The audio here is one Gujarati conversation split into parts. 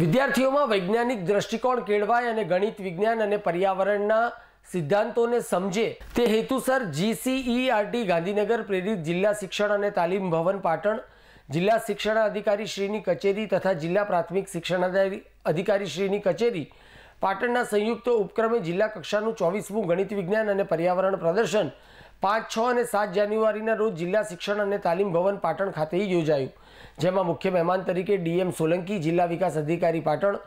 વિદ્યાર્થીઓમાં વૈજ્ઞાનિક દ્રષ્ટિકોણ કેળવાય અને ગણિત વિજ્ઞાન અને પર્યાવરણના સિદ્ધાંતોને સમજે તે હેતુસર જીસીઈઆરટી e ગાંધીનગર પ્રેરિત જિલ્લા શિક્ષણ અને તાલીમ ભવન પાટણ જિલ્લા શિક્ષણ અધિકારી શ્રીની કચેરી તથા જિલ્લા પ્રાથમિક શિક્ષણ અધિકારી શ્રીની કચેરી પાટણના સંયુક્ત ઉપક્રમે જિલ્લા કક્ષાનું ચોવીસમું ગણિત વિજ્ઞાન અને પર્યાવરણ પ્રદર્શન પાંચ છ અને સાત જાન્યુઆરીના રોજ જિલ્લા શિક્ષણ અને તાલીમ ભવન પાટણ ખાતે યોજાયું જેમાં મુખ્ય મહેમાન તરીકે ડીએમ સોલંકી જિલ્લા વિકાસ અધિકારી પાટણ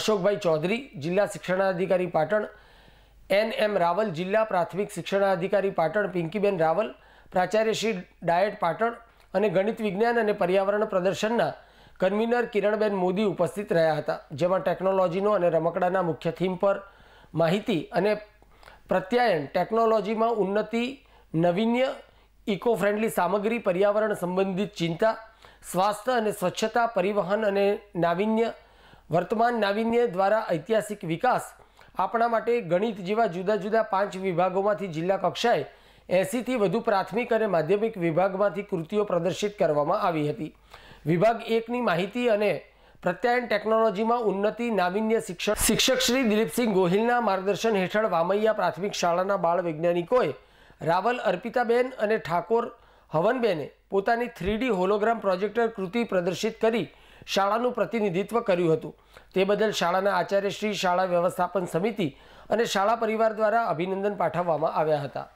અશોકભાઈ ચૌધરી જિલ્લા શિક્ષણાધિકારી પાટણ એન એમ રાવલ જિલ્લા પ્રાથમિક શિક્ષણાધિકારી પાટણ પિંકીબેન રાવલ પ્રાચાર્ય શ્રી ડાયટ પાટણ અને ગણિત વિજ્ઞાન અને પર્યાવરણ પ્રદર્શનના કન્વીનર કિરણબેન મોદી ઉપસ્થિત રહ્યા હતા જેમાં ટેકનોલોજીનો અને રમકડાના મુખ્ય થીમ પર માહિતી અને પ્રત્યાયન ટેકનોલોજીમાં ઉન્નતિ નવીન્ય ઇકો ફ્રેન્ડલી સામગ્રી પર્યાવરણ સંબંધિત ચિંતા સ્વાસ્થ્ય અને સ્વચ્છતા પરિવહન અને નાવીન્ય વર્તમાન નાવીન્ય દ્વારા ઐતિહાસિક વિકાસ આપણા માટે ગણિત જેવા જુદા જુદા પાંચ વિભાગોમાંથી જિલ્લા કક્ષાએ એંસીથી વધુ પ્રાથમિક અને માધ્યમિક વિભાગમાંથી કૃતિઓ પ્રદર્શિત કરવામાં આવી હતી વિભાગ એકની માહિતી અને પ્રત્યાયન ટેકનોલોજીમાં ઉન્નતિ નાવીન્ય શિક્ષણ શિક્ષક શ્રી દિલીપસિંહ ગોહિલના માર્ગદર્શન હેઠળ વામૈયા પ્રાથમિક શાળાના બાળ વૈજ્ઞાનિકોએ રાવલ અર્પિતાબેન અને ઠાકોર હવનબેને પોતાની થ્રીડી હોલોગ્રામ પ્રોજેક્ટર કૃતિ પ્રદર્શિત કરી શાળાનું પ્રતિનિધિત્વ કર્યું હતું તે બદલ શાળાના આચાર્યશ્રી શાળા વ્યવસ્થાપન સમિતિ અને શાળા પરિવાર દ્વારા અભિનંદન પાઠવવામાં આવ્યા હતા